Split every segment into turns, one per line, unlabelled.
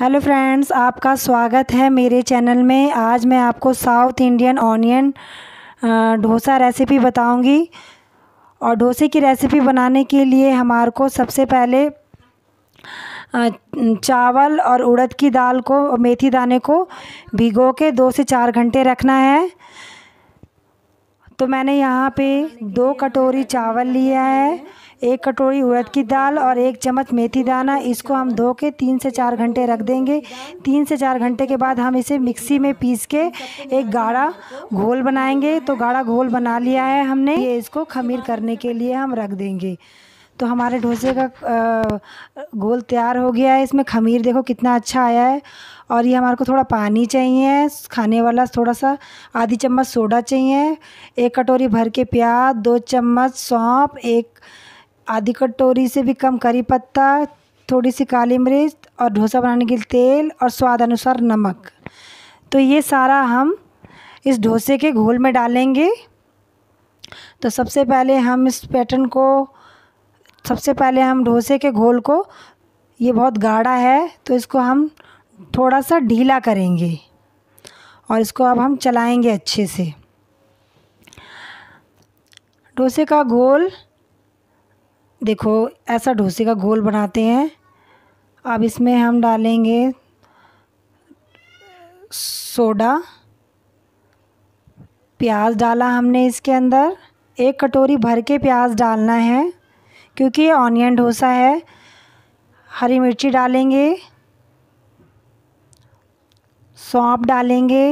hello friends आपका स्वागत है मेरे चैनल में आज मैं आपको South Indian onion dosa recipe बताऊंगी और डोसे की रेसिपी बनाने के लिए हमारे को सबसे पहले चावल और उड़द की दाल को मेथी दाने को भिगो के दो से चार घंटे रखना है तो मैंने यहाँ पे दो कटोरी चावल लिया है एक कटोरी उड़द की दाल और एक चम्मच मेथी दाना इसको हम धो के तीन से चार घंटे रख देंगे तीन से चार घंटे के बाद हम इसे मिक्सी में पीस के एक गाढ़ा घोल बनाएंगे तो गाढ़ा घोल बना लिया है हमने ये इसको खमीर करने के लिए हम रख देंगे तो हमारे डोसे का घोल तैयार हो गया है इसमें खमीर देखो कितना अच्छा आया है और ये हमारे को थोड़ा पानी चाहिए खाने वाला थोड़ा सा आधी चम्मच सोडा चाहिए एक कटोरी भर के प्याज दो चम्मच सौंप एक आधी कटोरी से भी कम करी पत्ता थोड़ी सी काली मिर्च और डोसा बनाने के लिए तेल और स्वाद अनुसार नमक तो ये सारा हम इस डोसे के घोल में डालेंगे तो सबसे पहले हम इस पैटर्न को सबसे पहले हम डोसे के घोल को ये बहुत गाढ़ा है तो इसको हम थोड़ा सा ढीला करेंगे और इसको अब हम चलाएंगे अच्छे से डोसे का घोल देखो ऐसा डोसे का घोल बनाते हैं अब इसमें हम डालेंगे सोडा प्याज डाला हमने इसके अंदर एक कटोरी भर के प्याज डालना है क्योंकि ये ऑनियन डोसा है हरी मिर्ची डालेंगे सौंप डालेंगे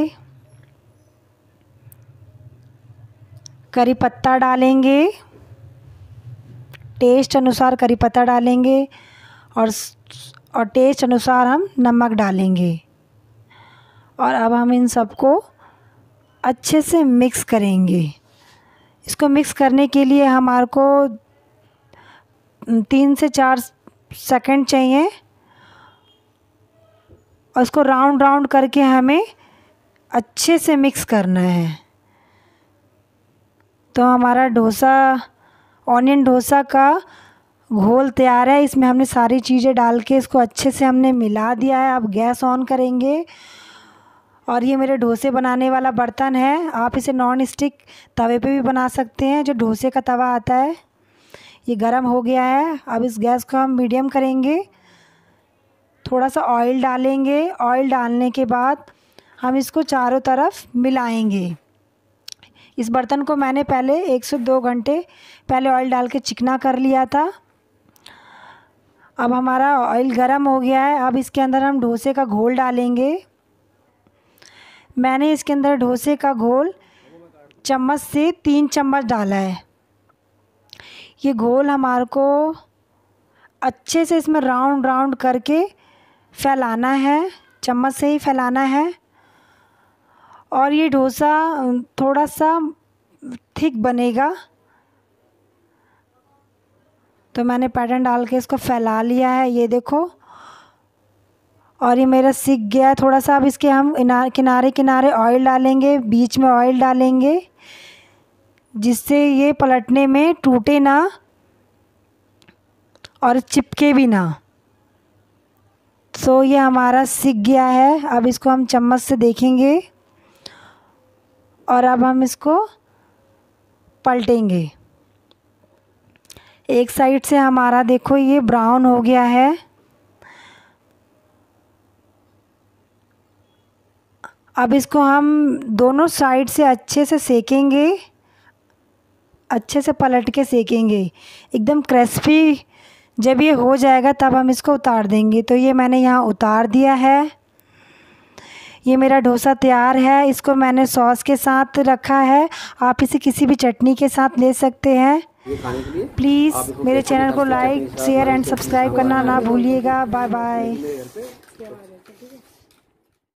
करी पत्ता डालेंगे टेस्ट अनुसार करी पत्ता डालेंगे और और टेस्ट अनुसार हम नमक डालेंगे और अब हम इन सबको अच्छे से मिक्स करेंगे इसको मिक्स करने के लिए हमारे को तीन से चार सेकंड चाहिए और इसको राउंड राउंड करके हमें अच्छे से मिक्स करना है तो हमारा डोसा ऑनियन डोसा का घोल तैयार है इसमें हमने सारी चीज़ें डाल के इसको अच्छे से हमने मिला दिया है अब गैस ऑन करेंगे और ये मेरे डोसे बनाने वाला बर्तन है आप इसे नॉन स्टिक तवे पे भी बना सकते हैं जो डोसे का तवा आता है ये गर्म हो गया है अब इस गैस को हम मीडियम करेंगे थोड़ा सा ऑयल डालेंगे ऑयल डालने के बाद हम इसको चारों तरफ मिलाएंगे इस बर्तन को मैंने पहले एक से दो घंटे पहले ऑयल डाल के चिकना कर लिया था अब हमारा ऑयल गरम हो गया है अब इसके अंदर हम डोसे का घोल डालेंगे मैंने इसके अंदर डोसे का घोल चम्मच से तीन चम्मच डाला है ये घोल हमारे को अच्छे से इसमें राउंड राउंड करके फैलाना है चम्मच से ही फैलाना है और ये डोसा थोड़ा सा थिक बनेगा तो मैंने पैटर्न डाल के इसको फैला लिया है ये देखो और ये मेरा सीख गया है थोड़ा सा अब इसके हम किनारे किनारे ऑयल डालेंगे बीच में ऑयल डालेंगे जिससे ये पलटने में टूटे ना और चिपके भी ना तो ये हमारा सीख गया है अब इसको हम चम्मच से देखेंगे और अब हम इसको पलटेंगे एक साइड से हमारा देखो ये ब्राउन हो गया है अब इसको हम दोनों साइड से अच्छे से सेकेंगे अच्छे से पलट के सेकेंगे एकदम क्रिस्पी जब ये हो जाएगा तब हम इसको उतार देंगे तो ये मैंने यहाँ उतार दिया है ये मेरा डोसा तैयार है इसको मैंने सॉस के साथ रखा है आप इसे किसी भी चटनी के साथ ले सकते हैं प्लीज़ मेरे चैनल को लाइक शेयर एंड सब्सक्राइब करना ना भूलिएगा बाय बाय